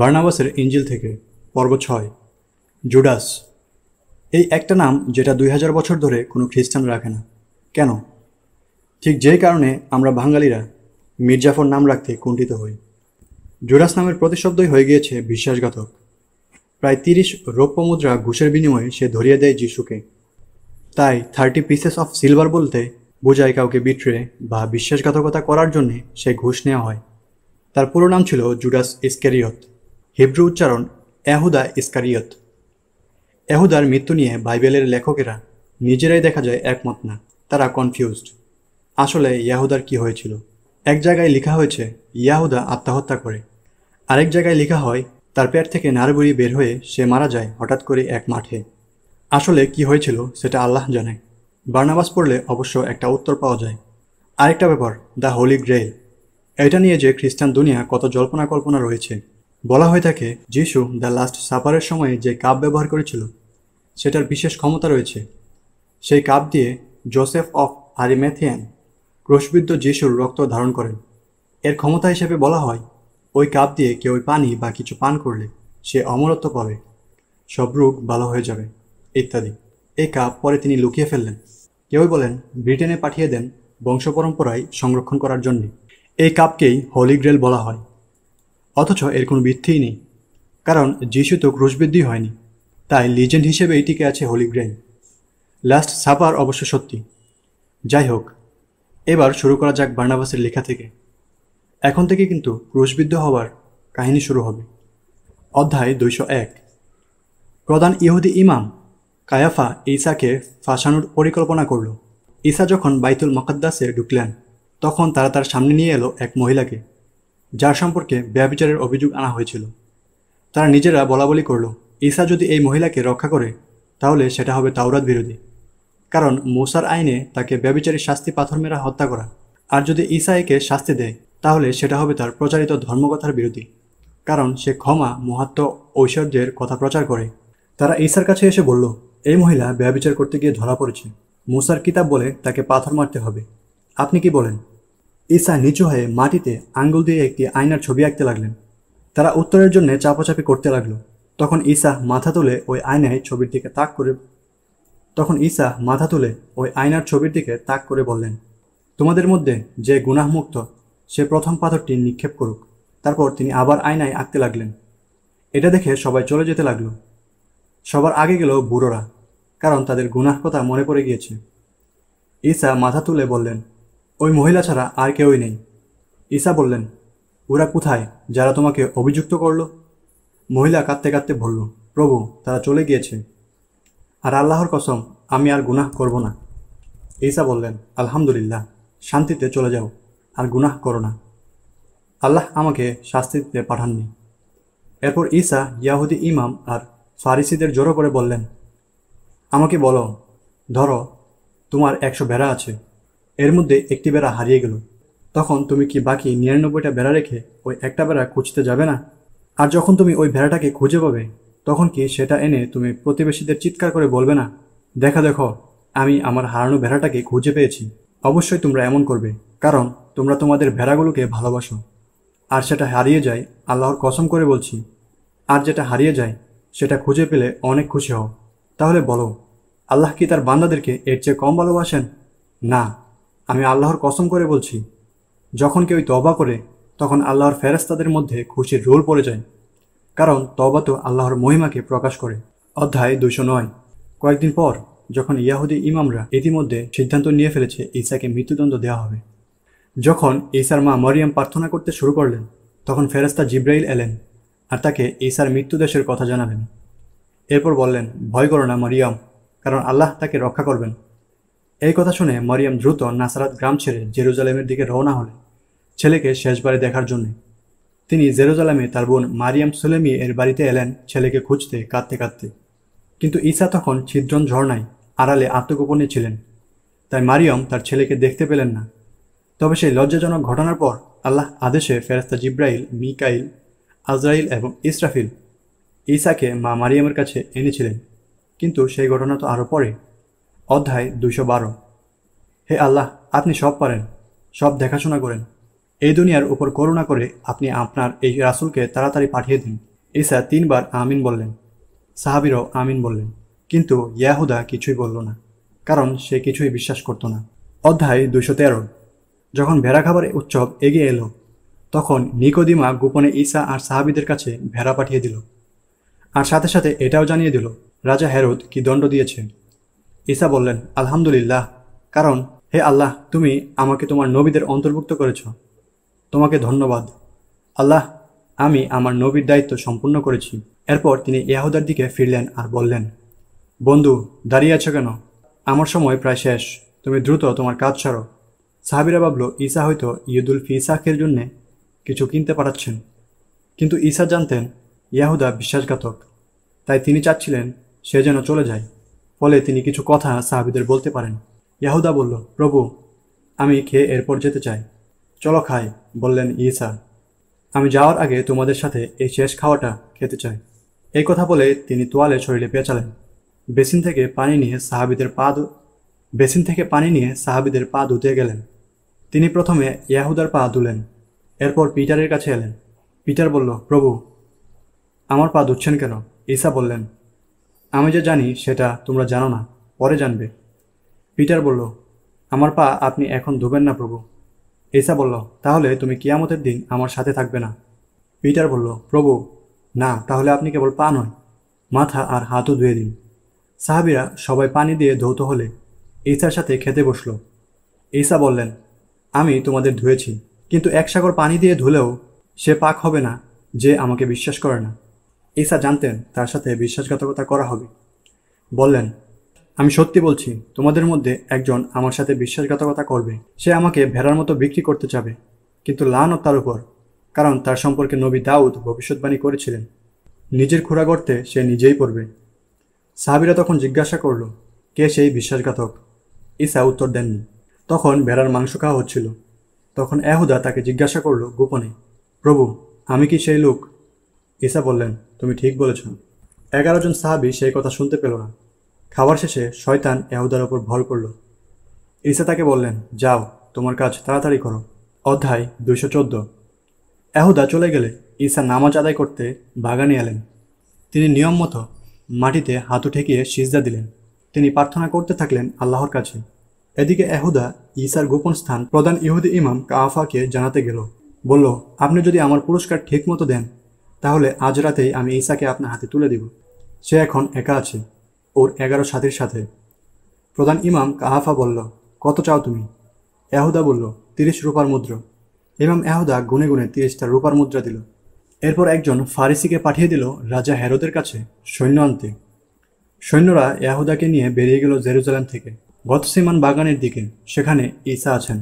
বার্নাবাসের ইঞ্জিল থেকে পর্ব ছয় জুডাস এই একটা নাম যেটা দুই হাজার বছর ধরে কোনো খ্রিস্টান রাখে না কেন ঠিক যে কারণে আমরা বাঙালিরা মির্জাফর নাম রাখতে কুণ্ঠিত হই জুডাস নামের প্রতিশব্দই হয়ে গিয়েছে বিশ্বাসঘাতক প্রায় তিরিশ রৌপ্য মুদ্রা ঘুষের বিনিময়ে সে ধরিয়ে দেয় যিশুকে তাই থার্টি পিসেস অফ সিলভার বলতে বোঝায় কাউকে বিট্রে বা বিশ্বাসঘাতকতা করার জন্যে সে ঘুষ নেওয়া হয় তার পুরো নাম ছিল জুডাস ইস্কেরিয়ত হিব্রু উচ্চারণ এহুদা ইস্কারিয়ত এহুদার মৃত্যু নিয়ে বাইবেলের লেখকেরা নিজেরাই দেখা যায় একমত না তারা কনফিউজড আসলে ইয়াহুদার কি হয়েছিল এক জায়গায় লেখা হয়েছে ইয়াহুদা আত্মহত্যা করে আরেক জায়গায় লেখা হয় তার পেট থেকে নারগুড়ি বের হয়ে সে মারা যায় হঠাৎ করে এক মাঠে আসলে কি হয়েছিল সেটা আল্লাহ জানে বার্নাবাস পড়লে অবশ্য একটা উত্তর পাওয়া যায় আরেকটা ব্যাপার দ্য হোলি গ্রেল এটা নিয়ে যে খ্রিস্টান দুনিয়া কত জল্পনা কল্পনা রয়েছে বলা হয়ে থাকে যিশু দ্য লাস্ট সাপারের সময়ে যে কাপ ব্যবহার করেছিল সেটার বিশেষ ক্ষমতা রয়েছে সেই কাপ দিয়ে জোসেফ অফ আরিম্যাথিয়ান ক্রোশবিদ্ধ যিশুর রক্ত ধারণ করেন এর ক্ষমতা হিসেবে বলা হয় ওই কাপ দিয়ে কেউ পানি বা কিছু পান করলে সে অমরত্ব পাবে সব রোগ ভালো হয়ে যাবে ইত্যাদি এই কাপ পরে তিনি লুকিয়ে ফেললেন কেউ বলেন ব্রিটেনে পাঠিয়ে দেন বংশ পরম্পরায় সংরক্ষণ করার জন্যে এই কাপকেই হোলি গ্রেল বলা হয় অথচ এর কোনো ভিত্তিই নেই কারণ যিশু তো ক্রুশবৃদ্ধি হয়নি তাই লিজেন্ড হিসেবে এটিকে আছে হোলি গ্রেন লাস্ট সাপার অবশ্য সত্যি যাই হোক এবার শুরু করা যাক বার্নাবাসের লেখা থেকে এখন থেকে কিন্তু ক্রুশবিদ্ধ হওয়ার কাহিনী শুরু হবে অধ্যায় দুইশো এক প্রধান ইহুদি ইমাম কায়াফা ঈসাকে ফাঁসানোর পরিকল্পনা করল ঈশা যখন বাইতুল মকাদ্দাসে ঢুকলেন তখন তারা তার সামনে নিয়ে এলো এক মহিলাকে যার সম্পর্কে ব্যবিচারের অভিযোগ আনা হয়েছিল তারা নিজেরা বলাবলি করল ঈসা যদি এই মহিলাকে রক্ষা করে তাহলে সেটা হবে তাওরাত বিরোধী কারণ মোসার আইনে তাকে ব্যবিচারী শাস্তি পাথর মেরা হত্যা করা আর যদি ঈসা একে শাস্তি দেয় তাহলে সেটা হবে তার প্রচারিত ধর্মকথার বিরোধী কারণ সে ক্ষমা মহাত্ম ঐশ্বর্যের কথা প্রচার করে তারা ঈসার কাছে এসে বলল এই মহিলা ব্যবিচার করতে গিয়ে ধরা পড়েছে মুসার কিতাব বলে তাকে পাথর মারতে হবে আপনি কি বলেন ঈসা নিচু হয়ে মাটিতে আঙ্গুল দিয়ে একটি আয়নার ছবি আঁকতে লাগলেন তারা উত্তরের জন্য চাপাচাপি করতে লাগলো তখন ঈসা মাথা তুলে ওই আয়নায় ছবির দিকে তাক করে তখন ঈসা মাথা তুলে ওই আয়নার ছবির দিকে তাক করে বললেন তোমাদের মধ্যে যে গুনাহমুক্ত সে প্রথম পাথরটি নিক্ষেপ করুক তারপর তিনি আবার আয়নায় আঁকতে লাগলেন এটা দেখে সবাই চলে যেতে লাগলো সবার আগে গেল বুড়োরা কারণ তাদের গুনাহ কথা মনে পড়ে গিয়েছে ঈসা মাথা তুলে বললেন ওই মহিলা ছাড়া আর কেউই নেই ঈশা বললেন ওরা কোথায় যারা তোমাকে অভিযুক্ত করল মহিলা কাঁদতে কাঁদতে বলল প্রভু তারা চলে গিয়েছে আর আল্লাহর কসম আমি আর গুনাহ করব না ঈশা বললেন আলহামদুলিল্লাহ শান্তিতে চলে যাও আর গুনাহ করো না আল্লাহ আমাকে শাস্তি দিতে পাঠাননি এরপর ঈশা ইয়াহুদি ইমাম আর ফারিসিদের জোরো করে বললেন আমাকে বলো ধরো তোমার একশো ভেড়া আছে এর মধ্যে একটি বেড়া হারিয়ে গেল তখন তুমি কি বাকি নিরানব্বইটা বেড়া রেখে ওই একটা বেড়া খুঁজতে যাবে না আর যখন তুমি ওই ভেড়াটাকে খুঁজে পাবে তখন কি সেটা এনে তুমি প্রতিবেশীদের চিৎকার করে বলবে না দেখা দেখো আমি আমার হারানো ভেড়াটাকে খুঁজে পেয়েছি অবশ্যই তোমরা এমন করবে কারণ তোমরা তোমাদের ভেড়াগুলোকে ভালোবাসো আর সেটা হারিয়ে যায় আল্লাহর কসম করে বলছি আর যেটা হারিয়ে যায় সেটা খুঁজে পেলে অনেক খুশি হও তাহলে বলো আল্লাহ কি তার বান্দাদেরকে এর চেয়ে কম ভালোবাসেন না আমি আল্লাহর কসম করে বলছি যখন কেউ তবা করে তখন আল্লাহর ফেরাস্তাদের মধ্যে খুশির রোল পড়ে যায় কারণ তবা তো আল্লাহর মহিমাকে প্রকাশ করে অধ্যায় দুশো নয় কয়েকদিন পর যখন ইয়াহুদি ইমামরা ইতিমধ্যে সিদ্ধান্ত নিয়ে ফেলেছে ঈসাকে মৃত্যুদণ্ড দেওয়া হবে যখন ঈসার মা মরিয়াম প্রার্থনা করতে শুরু করলেন তখন ফেরাস্তা জিব্রাইল এলেন আর তাকে ঈসার মৃত্যুদেশের কথা জানালেন এরপর বললেন ভয় করো না মরিয়াম কারণ আল্লাহ তাকে রক্ষা করবেন এই কথা শুনে মারিয়াম দ্রুত নাসারাত গ্রাম ছেড়ে জেরুজালেমের দিকে রওনা হলেন ছেলেকে শেষবারে দেখার জন্য তিনি জেরুজালেমে তার বোন মারিয়াম সুলেমি এর বাড়িতে এলেন ছেলেকে খুঁজতে কাঁদতে কাঁদতে কিন্তু ঈসা তখন ছিদ্রন ঝর্নায় আড়ালে আত্মগোপনে ছিলেন তাই মারিয়াম তার ছেলেকে দেখতে পেলেন না তবে সেই লজ্জাজনক ঘটনার পর আল্লাহ আদেশে ফেরাস্তা জিব্রাইল মিকাইল আজরাইল এবং ইসরাফিল ঈসাকে মা মারিয়ামের কাছে এনেছিলেন কিন্তু সেই ঘটনা তো আরও পরে অধ্যায় দুশো বারো হে আল্লাহ আপনি সব পারেন সব দেখাশোনা করেন এই দুনিয়ার উপর করুণা করে আপনি আপনার এই রাসুলকে তাড়াতাড়ি পাঠিয়ে দিন ঈসা তিনবার আমিন বললেন সাহাবিরও আমিন বললেন কিন্তু ইয়াহুদা কিছুই বলল না কারণ সে কিছুই বিশ্বাস করত না অধ্যায় দুশো তেরো যখন ভেড়া খাবারের উৎসব এগিয়ে এলো তখন নিকোদিমা গোপনে ঈসা আর সাহাবিদের কাছে ভেড়া পাঠিয়ে দিল আর সাথে সাথে এটাও জানিয়ে দিল রাজা হেরত কি দণ্ড দিয়েছে ঈসা বললেন আলহামদুলিল্লাহ কারণ হে আল্লাহ তুমি আমাকে তোমার নবীদের অন্তর্ভুক্ত করেছ তোমাকে ধন্যবাদ আল্লাহ আমি আমার নবীর দায়িত্ব সম্পূর্ণ করেছি এরপর তিনি ইয়াহুদার দিকে ফিরলেন আর বললেন বন্ধু দাঁড়িয়ে আছো কেন আমার সময় প্রায় শেষ তুমি দ্রুত তোমার কাজ ছাড়ো সাহাবিরা বাবল ঈসা হয়তো ইয়দুল ফিসাকের জন্য কিছু কিনতে পারাচ্ছেন কিন্তু ঈসা জানতেন ইয়াহুদা বিশ্বাসঘাতক তাই তিনি চাচ্ছিলেন সে যেন চলে যায় ফলে তিনি কিছু কথা সাহাবিদের বলতে পারেন ইয়াহুদা বলল প্রভু আমি খেয়ে এরপর যেতে চাই চলো খাই বললেন ইসা আমি যাওয়ার আগে তোমাদের সাথে এই শেষ খাওয়াটা খেতে চাই এই কথা বলে তিনি তোয়ালে শরীরে পেঁচালেন বেসিন থেকে পানি নিয়ে সাহাবিদের পা বেসিন থেকে পানি নিয়ে সাহাবিদের পা ধুতে গেলেন তিনি প্রথমে ইয়াহুদার পা ধুলেন এরপর পিটারের কাছে এলেন পিটার বলল প্রভু আমার পা ধুচ্ছেন কেন ঈসা বললেন আমি যে জানি সেটা তোমরা জানো না পরে জানবে পিটার বলল আমার পা আপনি এখন ধুবেন না প্রভু ঈসা বলল তাহলে তুমি কিয়ামতের দিন আমার সাথে থাকবে না পিটার বলল প্রভু না তাহলে আপনি কেবল পা নয় মাথা আর হাতও ধুয়ে দিন সাহাবিরা সবাই পানি দিয়ে ধৌত হলে ঈসার সাথে খেতে বসল ঈসা বললেন আমি তোমাদের ধুয়েছি কিন্তু এক সাগর পানি দিয়ে ধুলেও সে পাক হবে না যে আমাকে বিশ্বাস করে না ঈসা জানতেন তার সাথে বিশ্বাসঘাতকতা করা হবে বললেন আমি সত্যি বলছি তোমাদের মধ্যে একজন আমার সাথে বিশ্বাসঘাতকতা করবে সে আমাকে ভেড়ার মতো বিক্রি করতে চাবে কিন্তু ও তার উপর কারণ তার সম্পর্কে নবী দাউদ ভবিষ্যৎবাণী করেছিলেন নিজের খোরা গড়তে সে নিজেই পড়বে সাহাবিরা তখন জিজ্ঞাসা করল কে সেই বিশ্বাসঘাতক ঈসা উত্তর দেননি তখন ভেড়ার মাংস খাওয়া হচ্ছিল তখন এহুদা তাকে জিজ্ঞাসা করল গোপনে প্রভু আমি কি সেই লোক ঈসা বললেন তুমি ঠিক বলেছ এগারো জন সাহাবি সেই কথা শুনতে পেল না খাবার শেষে শয়তান এহুদার ওপর ভল করল ঈসা তাকে বললেন যাও তোমার কাজ তাড়াতাড়ি করো অধ্যায় দুইশো চোদ্দ এহুদা চলে গেলে ঈসা নামাজ আদায় করতে বাগানে এলেন তিনি নিয়ম মতো মাটিতে হাতু ঠেকিয়ে সিজদা দিলেন তিনি প্রার্থনা করতে থাকলেন আল্লাহর কাছে এদিকে এহুদা ঈসার গোপন স্থান প্রধান ইহুদি ইমাম কাফাকে জানাতে গেল বলল আপনি যদি আমার পুরস্কার ঠিকমতো দেন তাহলে আজ রাতেই আমি ইসাকে আপনার হাতে তুলে দিব সে এখন একা আছে ওর এগারো সাথীর সাথে প্রধান ইমাম কাহাফা বলল কত চাও তুমি এহুদা বলল তিরিশ রূপার মুদ্রা ইমাম এহুদা গুনে গুনে তিরিশটা রূপার মুদ্রা দিল এরপর একজন ফারিসিকে পাঠিয়ে দিল রাজা হেরোদের কাছে সৈন্য আনতে সৈন্যরা এহুদাকে নিয়ে বেরিয়ে গেল জেরুজালেম থেকে গতসীমান বাগানের দিকে সেখানে ঈশা আছেন